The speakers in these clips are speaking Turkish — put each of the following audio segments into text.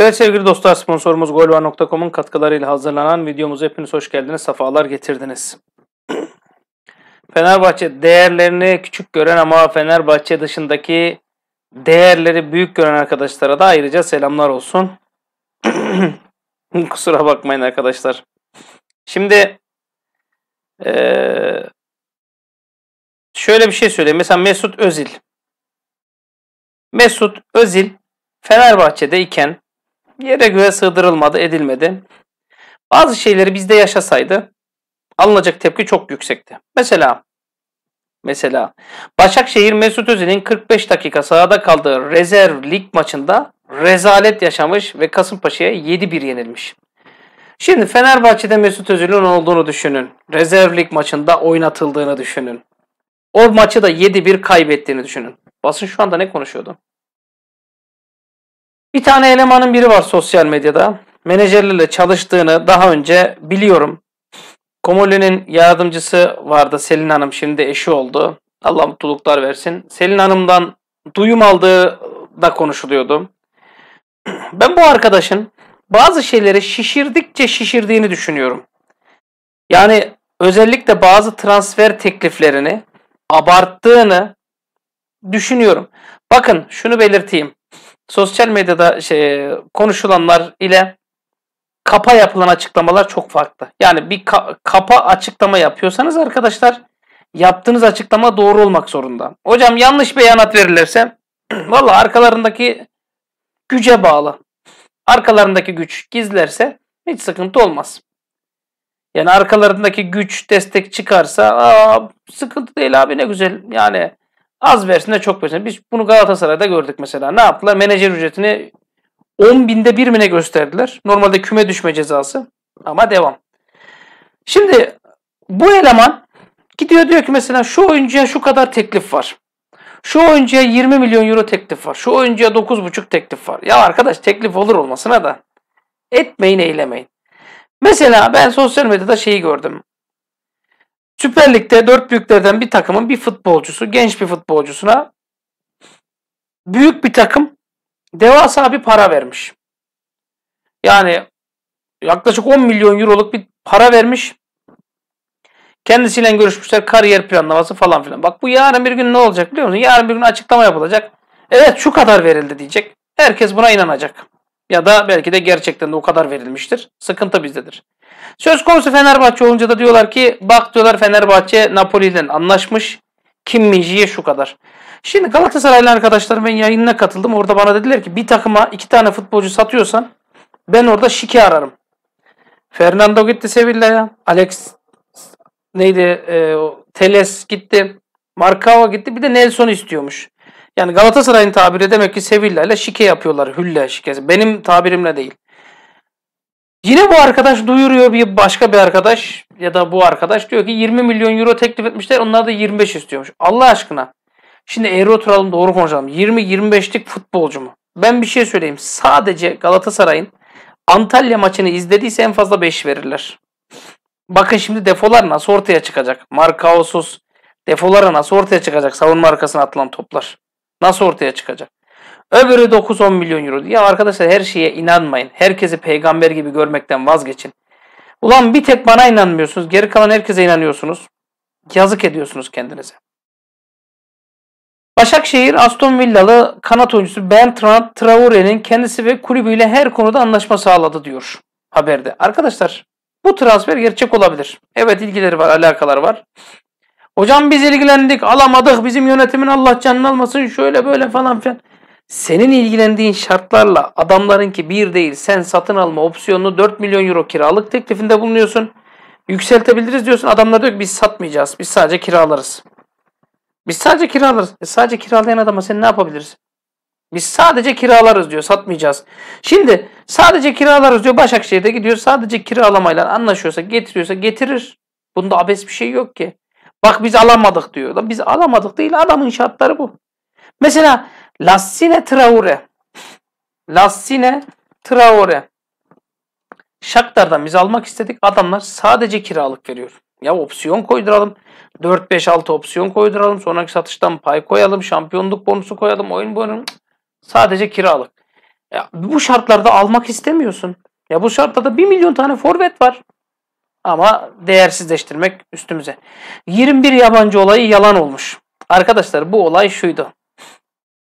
Evet sevgili dostlar sponsorumuz golvar.com'un katkılarıyla hazırlanan videomuza hepiniz hoş geldiniz, sefalar getirdiniz. Fenerbahçe değerlerini küçük gören ama Fenerbahçe dışındaki değerleri büyük gören arkadaşlara da ayrıca selamlar olsun. Kusura bakmayın arkadaşlar. Şimdi ee, şöyle bir şey söyleyeyim. Mesela Mesut Özil. Mesut Özil Fenerbahçe'de iken yere göğe sığdırılmadı, edilmedi. Bazı şeyleri bizde yaşasaydı alınacak tepki çok yüksekti. Mesela mesela Başakşehir Mesut Özil'in 45 dakika sahada kaldığı rezerv lig maçında rezalet yaşamış ve Kasımpaşa'ya 7-1 yenilmiş. Şimdi Fenerbahçe'de Mesut Özil'in olduğunu düşünün. Rezervlik maçında oynatıldığını düşünün. O maçı da 7-1 kaybettiğini düşünün. Basın şu anda ne konuşuyordu? Bir tane elemanın biri var sosyal medyada. Menajerlerle çalıştığını daha önce biliyorum. Komoli'nin yardımcısı vardı Selin Hanım şimdi eşi oldu. Allah mutluluklar versin. Selin Hanım'dan duyum aldığı da konuşuluyordu. Ben bu arkadaşın bazı şeyleri şişirdikçe şişirdiğini düşünüyorum. Yani özellikle bazı transfer tekliflerini abarttığını düşünüyorum. Bakın şunu belirteyim. Sosyal medyada şey, konuşulanlar ile kapa yapılan açıklamalar çok farklı. Yani bir ka- kapa açıklama yapıyorsanız arkadaşlar yaptığınız açıklama doğru olmak zorunda. Hocam yanlış beyanat verilirse valla arkalarındaki güce bağlı. Arkalarındaki güç gizlerse hiç sıkıntı olmaz. Yani arkalarındaki güç destek çıkarsa Aa, sıkıntı değil abi ne güzel yani az versin de çok versin. Biz bunu Galatasaray'da gördük mesela. Ne yaptılar? Menajer ücretini 10 binde 1 mine gösterdiler. Normalde küme düşme cezası ama devam. Şimdi bu eleman gidiyor diyor ki mesela şu oyuncuya şu kadar teklif var. Şu oyuncuya 20 milyon euro teklif var. Şu oyuncuya 9,5 teklif var. Ya arkadaş teklif olur olmasına da etmeyin eylemeyin. Mesela ben sosyal medyada şeyi gördüm. Süper Lig'de dört büyüklerden bir takımın bir futbolcusu, genç bir futbolcusuna büyük bir takım devasa bir para vermiş. Yani yaklaşık 10 milyon euroluk bir para vermiş. Kendisiyle görüşmüşler kariyer planlaması falan filan. Bak bu yarın bir gün ne olacak biliyor musun? Yarın bir gün açıklama yapılacak. Evet şu kadar verildi diyecek. Herkes buna inanacak. Ya da belki de gerçekten de o kadar verilmiştir. Sıkıntı bizdedir. Söz konusu Fenerbahçe olunca da diyorlar ki bak diyorlar Fenerbahçe Napoli ile anlaşmış. Kim Minji'ye şu kadar. Şimdi Galatasaraylı arkadaşlarım ben yayınına katıldım. Orada bana dediler ki bir takıma iki tane futbolcu satıyorsan ben orada şike ararım. Fernando gitti Sevilla'ya. Alex neydi e, Teles gitti. Markao gitti. Bir de Nelson istiyormuş. Yani Galatasaray'ın tabiri demek ki Sevilla ile şike yapıyorlar. Hülle şikesi. Benim tabirimle değil. Yine bu arkadaş duyuruyor bir başka bir arkadaş ya da bu arkadaş diyor ki 20 milyon euro teklif etmişler. Onlar da 25 istiyormuş. Allah aşkına. Şimdi eğri oturalım doğru konuşalım. 20-25'lik futbolcu mu? Ben bir şey söyleyeyim. Sadece Galatasaray'ın Antalya maçını izlediyse en fazla 5 verirler bakın şimdi defolar nasıl ortaya çıkacak. Markaosuz defoları nasıl ortaya çıkacak savunma arkasına atılan toplar. Nasıl ortaya çıkacak? Öbürü 9-10 milyon euro. Ya arkadaşlar her şeye inanmayın. Herkesi peygamber gibi görmekten vazgeçin. Ulan bir tek bana inanmıyorsunuz. Geri kalan herkese inanıyorsunuz. Yazık ediyorsunuz kendinize. Başakşehir Aston Villalı kanat oyuncusu Bertrand Traore'nin kendisi ve kulübüyle her konuda anlaşma sağladı diyor haberde. Arkadaşlar bu transfer gerçek olabilir. Evet ilgileri var, alakalar var. Hocam biz ilgilendik, alamadık. Bizim yönetimin Allah canını almasın şöyle böyle falan filan. Senin ilgilendiğin şartlarla adamlarınki bir değil sen satın alma opsiyonunu 4 milyon euro kiralık teklifinde bulunuyorsun. Yükseltebiliriz diyorsun. Adamlar diyor ki biz satmayacağız. Biz sadece kiralarız. Biz sadece kiralarız. E sadece kiralayan adama sen ne yapabilirsin? Biz sadece kiralarız diyor satmayacağız. Şimdi sadece kiralarız diyor Başakşehir'de gidiyor sadece kiralamayla anlaşıyorsa getiriyorsa getirir. Bunda abes bir şey yok ki. Bak biz alamadık diyor. Lan biz alamadık değil adamın şartları bu. Mesela Lassine Traore. Lassine Traore. Shakhtar'dan biz almak istedik. Adamlar sadece kiralık veriyor. Ya opsiyon koyduralım. 4-5-6 opsiyon koyduralım. Sonraki satıştan pay koyalım. Şampiyonluk bonusu koyalım. Oyun bonusu. Sadece kiralık. Ya bu şartlarda almak istemiyorsun. Ya bu şartlarda 1 milyon tane forvet var. Ama değersizleştirmek üstümüze. 21 yabancı olayı yalan olmuş. Arkadaşlar bu olay şuydu.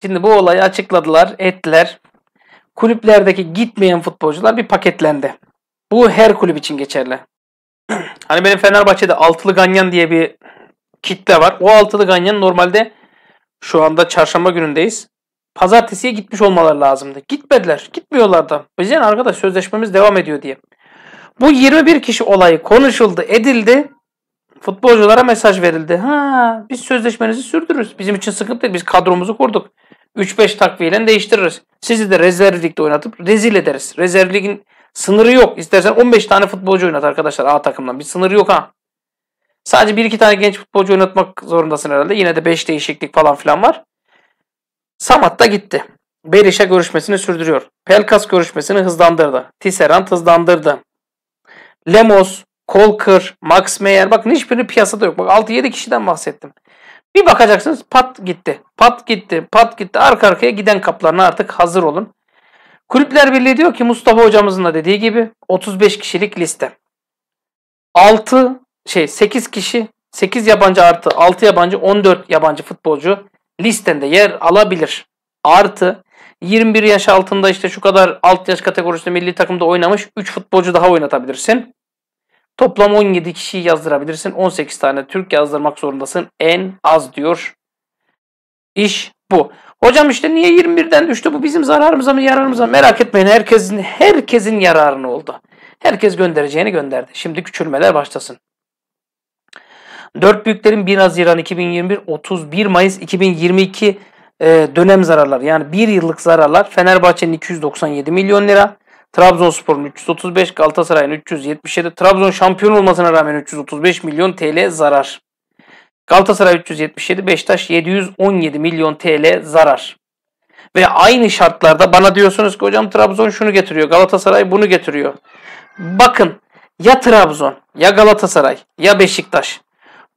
Şimdi bu olayı açıkladılar, ettiler. Kulüplerdeki gitmeyen futbolcular bir paketlendi. Bu her kulüp için geçerli. hani benim Fenerbahçe'de altılı ganyan diye bir kitle var. O altılı ganyan normalde şu anda çarşamba günündeyiz pazartesiye gitmiş olmaları lazımdı. Gitmediler. Gitmiyorlar Bizden arkadaş sözleşmemiz devam ediyor diye. Bu 21 kişi olayı konuşuldu, edildi. Futbolculara mesaj verildi. Ha, biz sözleşmenizi sürdürürüz. Bizim için sıkıntı değil. Biz kadromuzu kurduk. 3-5 takviyeyle değiştiririz. Sizi de rezerv ligde oynatıp rezil ederiz. Rezerv ligin sınırı yok. İstersen 15 tane futbolcu oynat arkadaşlar A takımdan. Bir sınırı yok ha. Sadece 1-2 tane genç futbolcu oynatmak zorundasın herhalde. Yine de 5 değişiklik falan filan var. Samat da gitti. Berişe görüşmesini sürdürüyor. Pelkas görüşmesini hızlandırdı. Tisserand hızlandırdı. Lemos, Kolkır, Max Meyer. Bakın hiçbiri piyasada yok. Bak 6-7 kişiden bahsettim. Bir bakacaksınız pat gitti. Pat gitti. Pat gitti. Arka arkaya giden kaplarına artık hazır olun. Kulüpler Birliği diyor ki Mustafa hocamızın da dediği gibi 35 kişilik liste. 6 şey 8 kişi 8 yabancı artı 6 yabancı 14 yabancı futbolcu listende yer alabilir. Artı 21 yaş altında işte şu kadar alt yaş kategorisinde milli takımda oynamış 3 futbolcu daha oynatabilirsin. Toplam 17 kişiyi yazdırabilirsin. 18 tane Türk yazdırmak zorundasın en az diyor. İş bu. Hocam işte niye 21'den düştü? Bu bizim zararımıza mı yararımıza mı? Merak etmeyin. Herkesin herkesin yararını oldu. Herkes göndereceğini gönderdi. Şimdi küçülmeler başlasın. Dört büyüklerin 1 Haziran 2021, 31 Mayıs 2022 e, dönem zararlar yani bir yıllık zararlar Fenerbahçe'nin 297 milyon lira, Trabzonspor'un 335, Galatasaray'ın 377, Trabzon şampiyon olmasına rağmen 335 milyon TL zarar. Galatasaray 377, Beşiktaş 717 milyon TL zarar. Ve aynı şartlarda bana diyorsunuz ki hocam Trabzon şunu getiriyor, Galatasaray bunu getiriyor. Bakın ya Trabzon, ya Galatasaray, ya Beşiktaş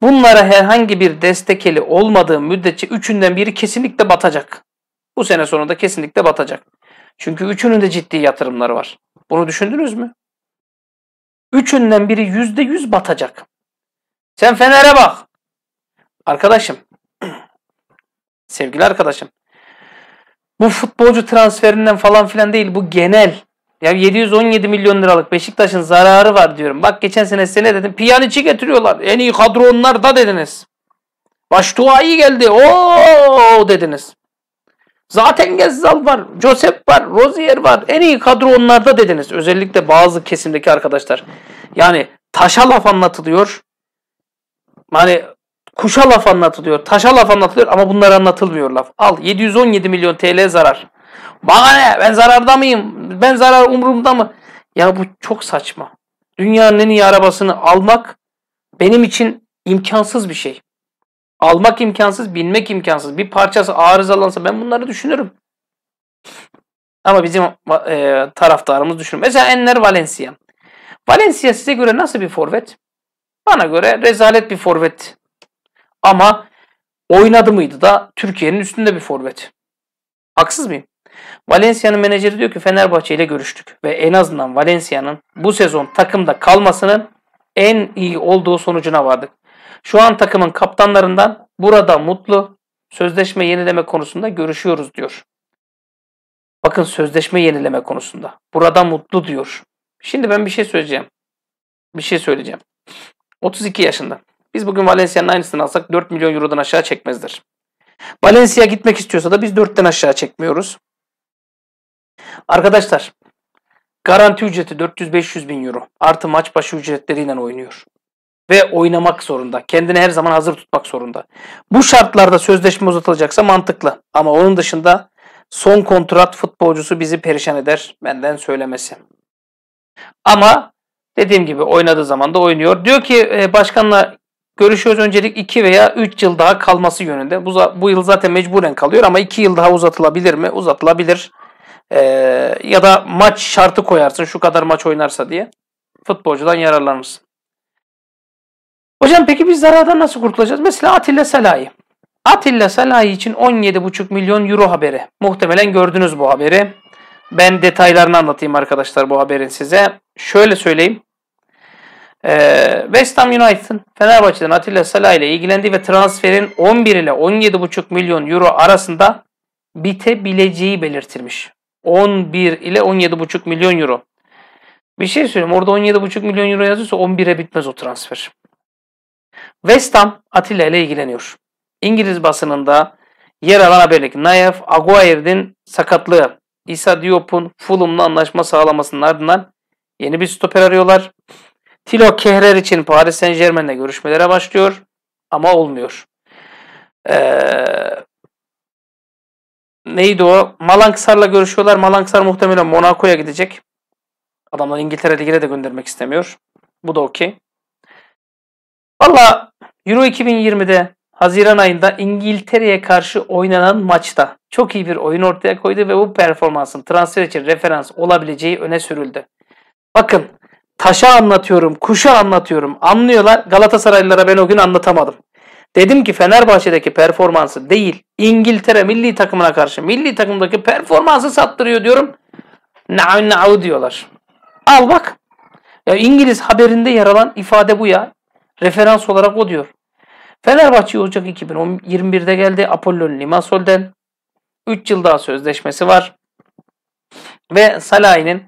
Bunlara herhangi bir destekeli olmadığı müddetçe üçünden biri kesinlikle batacak. Bu sene sonunda kesinlikle batacak. Çünkü üçünün de ciddi yatırımları var. Bunu düşündünüz mü? Üçünden biri yüzde yüz batacak. Sen Fener'e bak. Arkadaşım, sevgili arkadaşım, bu futbolcu transferinden falan filan değil, bu genel. Ya 717 milyon liralık Beşiktaş'ın zararı var diyorum. Bak geçen sene sene dedim piyaniçi getiriyorlar. En iyi kadro onlar da dediniz. Baştuğa'yı geldi. o dediniz. Zaten Gezzal var, Josep var, Rozier var. En iyi kadro onlarda dediniz. Özellikle bazı kesimdeki arkadaşlar. Yani taşa laf anlatılıyor. Yani kuşa laf anlatılıyor, taşa laf anlatılıyor ama bunlar anlatılmıyor laf. Al 717 milyon TL zarar. Bana ne ben zararda mıyım? Ben zarar umurumda mı? Ya bu çok saçma. Dünyanın en iyi arabasını almak benim için imkansız bir şey. Almak imkansız, binmek imkansız. Bir parçası arızalansa ben bunları düşünürüm. Ama bizim e, taraftarımız düşünür. Mesela Enner Valencia. Valencia size göre nasıl bir forvet? Bana göre rezalet bir forvet. Ama oynadı mıydı da Türkiye'nin üstünde bir forvet. Haksız mıyım? Valencia'nın menajeri diyor ki Fenerbahçe ile görüştük ve en azından Valencia'nın bu sezon takımda kalmasının en iyi olduğu sonucuna vardık. Şu an takımın kaptanlarından burada mutlu sözleşme yenileme konusunda görüşüyoruz diyor. Bakın sözleşme yenileme konusunda. Burada mutlu diyor. Şimdi ben bir şey söyleyeceğim. Bir şey söyleyeceğim. 32 yaşında. Biz bugün Valencia'nın aynısını alsak 4 milyon eurodan aşağı çekmezdir. Valencia gitmek istiyorsa da biz 4'ten aşağı çekmiyoruz. Arkadaşlar garanti ücreti 400-500 bin euro artı maç başı ücretleriyle oynuyor. Ve oynamak zorunda. Kendini her zaman hazır tutmak zorunda. Bu şartlarda sözleşme uzatılacaksa mantıklı. Ama onun dışında son kontrat futbolcusu bizi perişan eder benden söylemesi. Ama dediğim gibi oynadığı zaman da oynuyor. Diyor ki e, başkanla görüşüyoruz öncelik 2 veya 3 yıl daha kalması yönünde. Bu, bu yıl zaten mecburen kalıyor ama 2 yıl daha uzatılabilir mi? Uzatılabilir e, ya da maç şartı koyarsın şu kadar maç oynarsa diye futbolcudan yararlanırsın. Hocam peki biz zarardan nasıl kurtulacağız? Mesela Atilla Selahi. Atilla Selahi için 17,5 milyon euro haberi. Muhtemelen gördünüz bu haberi. Ben detaylarını anlatayım arkadaşlar bu haberin size. Şöyle söyleyeyim. Ee, West Ham United, Fenerbahçe'den Atilla Salah ile ilgilendiği ve transferin 11 ile 17,5 milyon euro arasında bitebileceği belirtilmiş. 11 ile 17,5 milyon euro. Bir şey söyleyeyim. Orada 17,5 milyon euro yazıyorsa 11'e bitmez o transfer. West Ham Atilla ile ilgileniyor. İngiliz basınında yer alan haberlik Nayef Aguayer'in sakatlığı. İsa Diop'un Fulham'la anlaşma sağlamasının ardından yeni bir stoper arıyorlar. Tilo Kehrer için Paris Saint Germain'le görüşmelere başlıyor ama olmuyor. Ee, neydi o? Malanksar'la görüşüyorlar. Malanksar muhtemelen Monaco'ya gidecek. Adamlar İngiltere Ligi'ne de göndermek istemiyor. Bu da okey. Valla Euro 2020'de Haziran ayında İngiltere'ye karşı oynanan maçta çok iyi bir oyun ortaya koydu ve bu performansın transfer için referans olabileceği öne sürüldü. Bakın taşa anlatıyorum, kuşa anlatıyorum. Anlıyorlar. Galatasaraylılara ben o gün anlatamadım. Dedim ki Fenerbahçe'deki performansı değil İngiltere milli takımına karşı milli takımdaki performansı sattırıyor diyorum. Na'u na'u diyorlar. Al bak. Ya İngiliz haberinde yer alan ifade bu ya. Referans olarak o diyor. Fenerbahçe Ocak 2021'de geldi Apollon Limassol'den. 3 yıl daha sözleşmesi var. Ve Salah'ın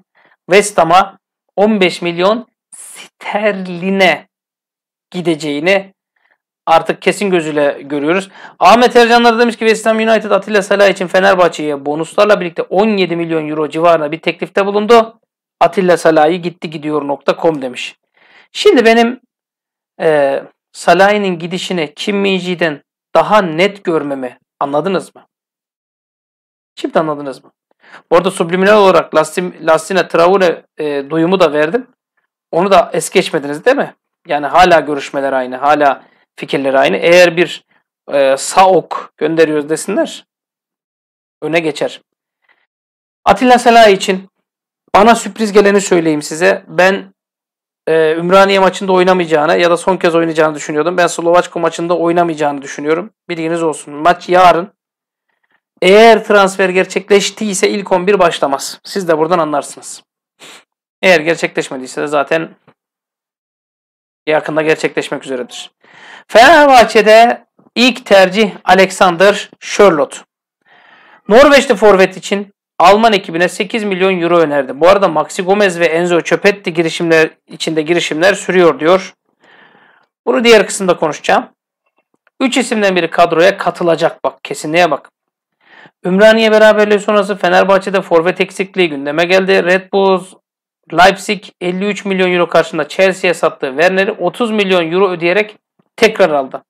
West Ham'a 15 milyon sterline gideceğini artık kesin gözüyle görüyoruz. Ahmet Ercanlar demiş ki West Ham United Atilla Salah için Fenerbahçe'ye bonuslarla birlikte 17 milyon euro civarında bir teklifte bulundu. Atilla Salah'ı gitti gidiyor.com demiş. Şimdi benim e, Salah'ın gidişini Kim Minji'den daha net görmemi anladınız mı? Şimdi anladınız mı? Bu arada subliminal olarak Lastin, Lastine Traore e, duyumu da verdim. Onu da es geçmediniz değil mi? Yani hala görüşmeler aynı. Hala fikirleri aynı. Eğer bir e, sağ ok gönderiyoruz desinler öne geçer. Atilla Sela için bana sürpriz geleni söyleyeyim size. Ben e, Ümraniye maçında oynamayacağını ya da son kez oynayacağını düşünüyordum. Ben Slovaçko maçında oynamayacağını düşünüyorum. Bilginiz olsun. Maç yarın. Eğer transfer gerçekleştiyse ilk 11 başlamaz. Siz de buradan anlarsınız. Eğer gerçekleşmediyse de zaten yakında gerçekleşmek üzeredir. Fenerbahçe'de ilk tercih Alexander Sherlock. Norveçli forvet için Alman ekibine 8 milyon euro önerdi. Bu arada Maxi Gomez ve Enzo Çöpetti girişimler içinde girişimler sürüyor diyor. Bunu diğer kısımda konuşacağım. 3 isimden biri kadroya katılacak bak kesinliğe bak. Ümraniye beraberliği sonrası Fenerbahçe'de forvet eksikliği gündeme geldi. Red Bulls Leipzig 53 milyon euro karşında Chelsea'ye sattığı Werner'i 30 milyon euro ödeyerek tekrar aldı.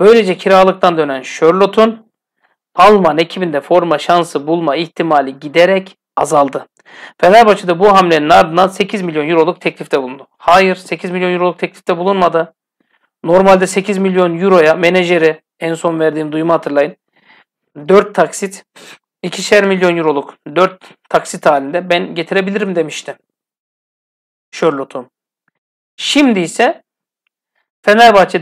Böylece kiralıktan dönen Charlotte'un Alman ekibinde forma şansı bulma ihtimali giderek azaldı. Fenerbahçe'de bu hamlenin ardından 8 milyon euroluk teklifte bulundu. Hayır 8 milyon euroluk teklifte bulunmadı. Normalde 8 milyon euroya menajeri en son verdiğim duyumu hatırlayın. 4 taksit ikişer milyon euroluk 4 taksit halinde ben getirebilirim demişti. Charlotte'u. Şimdi ise Fenerbahçe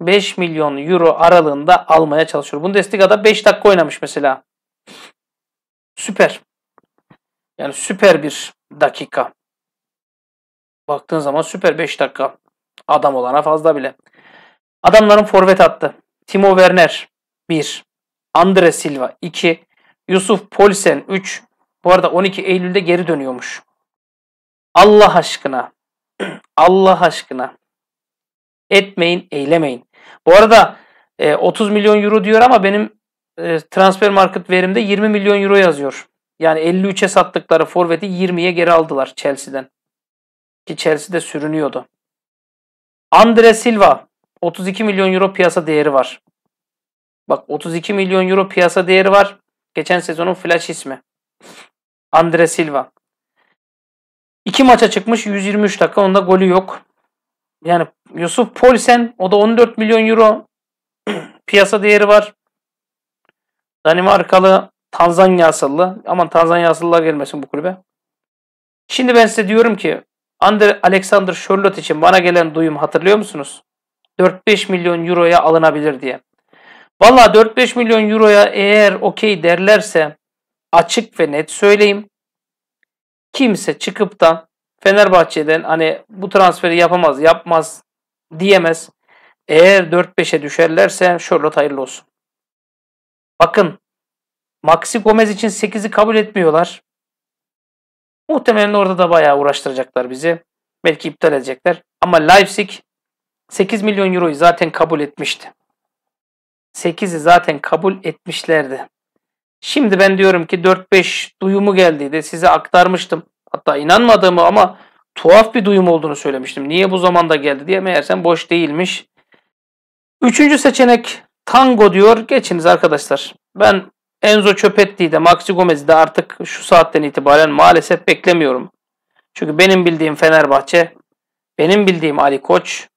4-5 milyon euro aralığında almaya çalışıyor. Bundesliga'da 5 dakika oynamış mesela. Süper. Yani süper bir dakika. Baktığın zaman süper 5 dakika. Adam olana fazla bile. Adamların forvet attı. Timo Werner 1. Andre Silva 2. Yusuf Polsen 3. Bu arada 12 Eylül'de geri dönüyormuş. Allah aşkına. Allah aşkına. Etmeyin, eylemeyin. Bu arada 30 e, milyon euro diyor ama benim e, transfer market verimde 20 milyon euro yazıyor. Yani 53'e sattıkları forveti 20'ye geri aldılar Chelsea'den. Ki Chelsea'de sürünüyordu. Andre Silva 32 milyon euro piyasa değeri var. Bak 32 milyon euro piyasa değeri var. Geçen sezonun flash ismi. Andre Silva. 2 maça çıkmış 123 dakika onda golü yok. Yani Yusuf Polsen o da 14 milyon euro piyasa değeri var. Danimarkalı Tanzanya asıllı. Aman Tanzanya asıllılar gelmesin bu kulübe. Şimdi ben size diyorum ki Ander Alexander Sherlock için bana gelen duyum hatırlıyor musunuz? 4-5 milyon euroya alınabilir diye. Valla 4-5 milyon euroya eğer okey derlerse açık ve net söyleyeyim kimse çıkıp da Fenerbahçe'den hani bu transferi yapamaz, yapmaz diyemez. Eğer 4-5'e düşerlerse Charlotte hayırlı olsun. Bakın Maxi Gomez için 8'i kabul etmiyorlar. Muhtemelen orada da bayağı uğraştıracaklar bizi. Belki iptal edecekler. Ama Leipzig 8 milyon euroyu zaten kabul etmişti. 8'i zaten kabul etmişlerdi. Şimdi ben diyorum ki 4-5 duyumu geldiydi. Size aktarmıştım. Hatta inanmadığımı ama tuhaf bir duyum olduğunu söylemiştim. Niye bu zamanda geldi diye meğersem boş değilmiş. Üçüncü seçenek tango diyor. Geçiniz arkadaşlar. Ben Enzo Çöpetti'yi de Maxi Gomez'i de artık şu saatten itibaren maalesef beklemiyorum. Çünkü benim bildiğim Fenerbahçe, benim bildiğim Ali Koç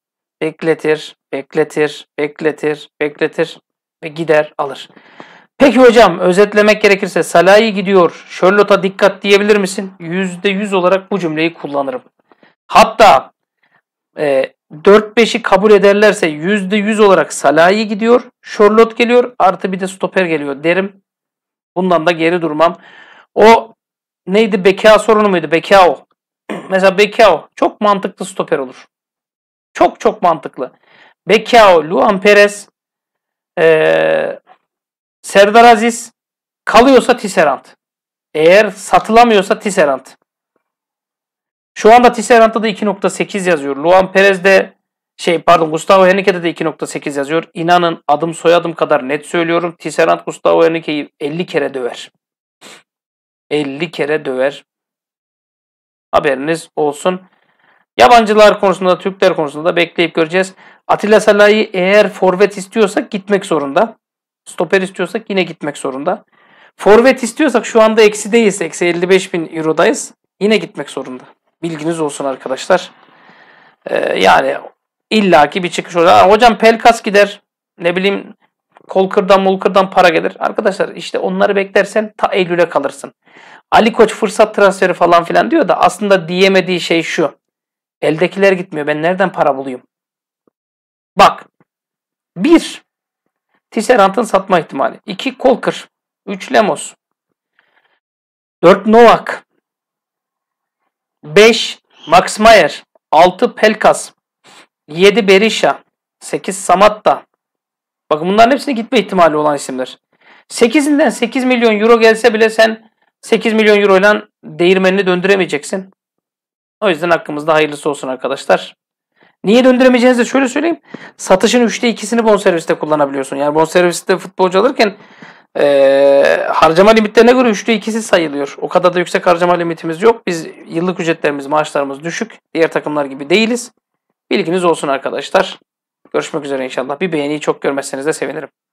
bekletir, bekletir, bekletir, bekletir ve gider alır. Peki hocam özetlemek gerekirse Salah'ı gidiyor, Sherlock'a dikkat diyebilir misin? %100 olarak bu cümleyi kullanırım. Hatta e, 4-5'i kabul ederlerse %100 olarak Salah'ı gidiyor, Sherlock geliyor, artı bir de stoper geliyor derim. Bundan da geri durmam. O neydi? Beka sorunu muydu? o. Mesela o. çok mantıklı stoper olur. Çok çok mantıklı. Bekao, Luan Perez, ee, Serdar Aziz kalıyorsa Tisserand. Eğer satılamıyorsa Tisserand. Şu anda Tisserand'da da 2.8 yazıyor. Luan Perez de şey pardon Gustavo Henrique'de de 2.8 yazıyor. İnanın adım soyadım kadar net söylüyorum. Tisserand Gustavo Henrique'yi 50 kere döver. 50 kere döver. Haberiniz olsun. Yabancılar konusunda, Türkler konusunda bekleyip göreceğiz. Atilla Salah'ı eğer forvet istiyorsa gitmek zorunda. Stoper istiyorsak yine gitmek zorunda. Forvet istiyorsak şu anda eksi değiliz. Eksi 55 bin eurodayız. Yine gitmek zorunda. Bilginiz olsun arkadaşlar. Ee, yani illaki bir çıkış olacak. Hocam Pelkas gider. Ne bileyim Kolkır'dan Molkır'dan para gelir. Arkadaşlar işte onları beklersen ta Eylül'e kalırsın. Ali Koç fırsat transferi falan filan diyor da aslında diyemediği şey şu. Eldekiler gitmiyor. Ben nereden para bulayım? Bak. Bir. Tisserant'ın satma ihtimali. 2 Kolker. 3 Lemos. 4 Novak. 5 Max Mayer. 6 Pelkas. 7 Berisha. 8 Samatta. Bakın bunların hepsine gitme ihtimali olan isimler. 8'inden 8 milyon euro gelse bile sen 8 milyon euro ile değirmenini döndüremeyeceksin. O yüzden hakkımızda hayırlısı olsun arkadaşlar. Niye döndüremeyeceğinizi şöyle söyleyeyim. Satışın üçte ikisini bonserviste kullanabiliyorsun. Yani bonserviste futbolcu alırken ee, harcama limitlerine göre üçte ikisi sayılıyor. O kadar da yüksek harcama limitimiz yok. Biz yıllık ücretlerimiz, maaşlarımız düşük. Diğer takımlar gibi değiliz. Bilginiz olsun arkadaşlar. Görüşmek üzere inşallah. Bir beğeniyi çok görmezseniz de sevinirim.